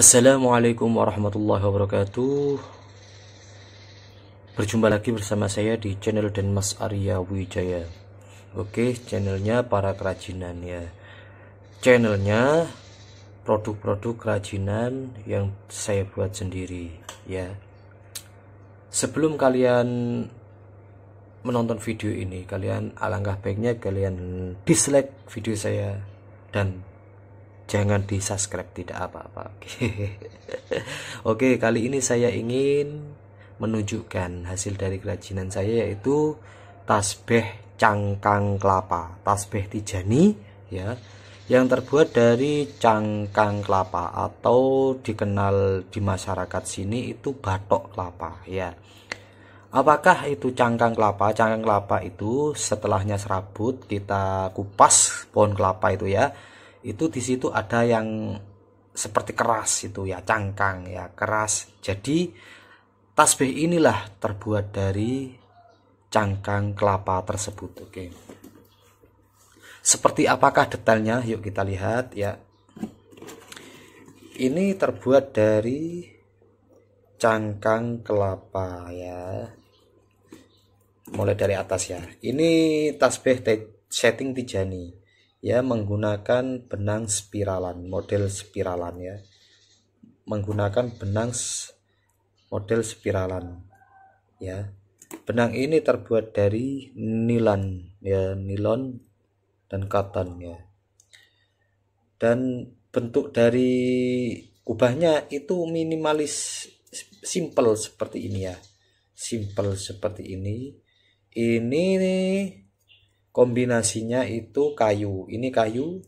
Assalamualaikum warahmatullahi wabarakatuh Berjumpa lagi bersama saya di channel Denmas Mas Arya Wijaya Oke channelnya para kerajinan ya Channelnya produk-produk kerajinan yang saya buat sendiri ya Sebelum kalian menonton video ini Kalian alangkah baiknya kalian dislike video saya Dan jangan di subscribe tidak apa-apa oke okay. kali ini saya ingin menunjukkan hasil dari kerajinan saya yaitu tasbih cangkang kelapa tasbih tijani ya yang terbuat dari cangkang kelapa atau dikenal di masyarakat sini itu batok kelapa ya apakah itu cangkang kelapa cangkang kelapa itu setelahnya serabut kita kupas pohon kelapa itu ya itu di situ ada yang seperti keras itu ya cangkang ya keras jadi tasbih inilah terbuat dari cangkang kelapa tersebut oke seperti apakah detailnya yuk kita lihat ya ini terbuat dari cangkang kelapa ya mulai dari atas ya ini tasbih setting Tijani ya menggunakan benang spiralan model spiralan ya menggunakan benang model spiralan ya benang ini terbuat dari nilon ya nilon dan katan ya dan bentuk dari kubahnya itu minimalis simple seperti ini ya simple seperti ini ini kombinasinya itu kayu ini kayu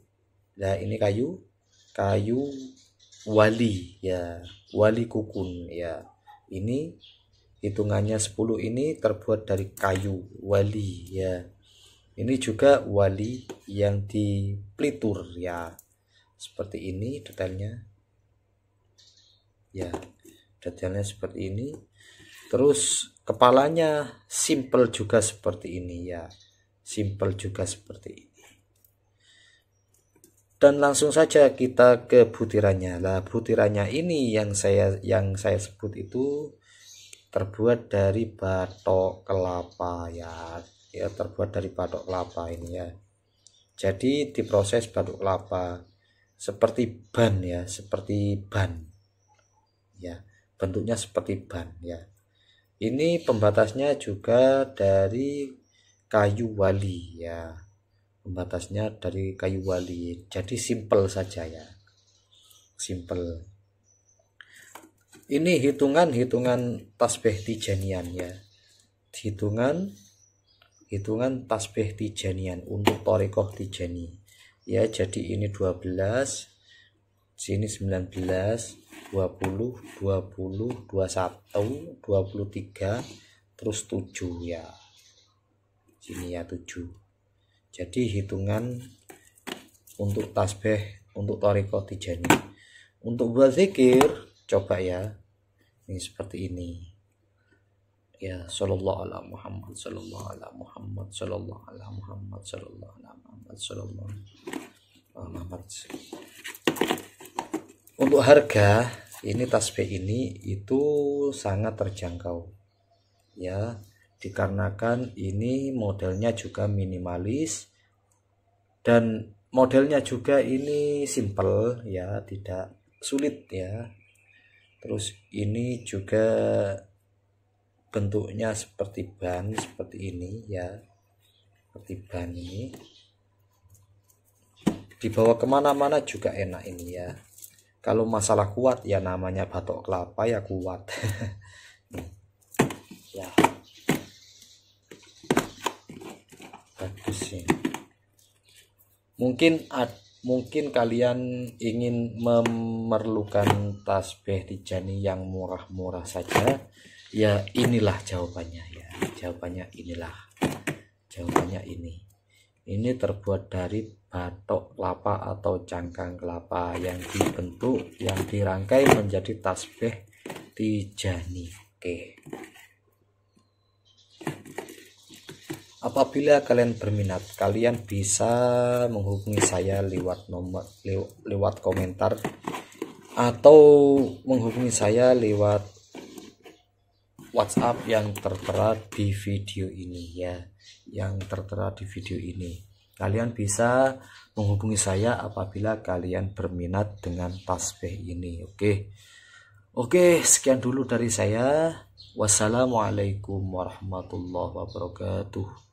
nah ini kayu kayu wali ya wali kukun ya ini hitungannya 10 ini terbuat dari kayu wali ya ini juga wali yang di plitur ya seperti ini detailnya ya detailnya seperti ini terus kepalanya simple juga seperti ini ya simple juga seperti ini dan langsung saja kita ke butirannya lah butirannya ini yang saya yang saya sebut itu terbuat dari batok kelapa ya ya terbuat dari batok kelapa ini ya jadi diproses batok kelapa seperti ban ya seperti ban ya bentuknya seperti ban ya ini pembatasnya juga dari kayu wali ya pembatasnya dari kayu wali jadi simple saja ya simple ini hitungan-hitungan tasbih tijanian ya hitungan hitungan tasbih tijanian untuk torikoh tijani ya jadi ini 12 sini 19 20 20 21 23 terus 7 ya sini ya 7 jadi hitungan untuk tasbih untuk toriko tijani untuk buat zikir coba ya ini seperti ini ya sallallahu ala Muhammad sallallahu ala Muhammad sallallahu ala Muhammad sallallahu ala Muhammad sallallahu ala Muhammad untuk harga ini tasbih ini itu sangat terjangkau ya dikarenakan ini modelnya juga minimalis dan modelnya juga ini simple ya tidak sulit ya terus ini juga bentuknya seperti ban seperti ini ya seperti ban ini dibawa kemana-mana juga enak ini ya kalau masalah kuat ya namanya batok kelapa ya kuat ya mungkin ad, mungkin kalian ingin memerlukan tasbih tijani yang murah-murah saja ya inilah jawabannya ya jawabannya inilah jawabannya ini ini terbuat dari batok kelapa atau cangkang kelapa yang dibentuk yang dirangkai menjadi tasbih tijani oke Apabila kalian berminat, kalian bisa menghubungi saya lewat nomor lewat komentar atau menghubungi saya lewat WhatsApp yang tertera di video ini ya, yang tertera di video ini. Kalian bisa menghubungi saya apabila kalian berminat dengan tasbih ini, oke. Oke, sekian dulu dari saya. Wassalamualaikum warahmatullahi wabarakatuh.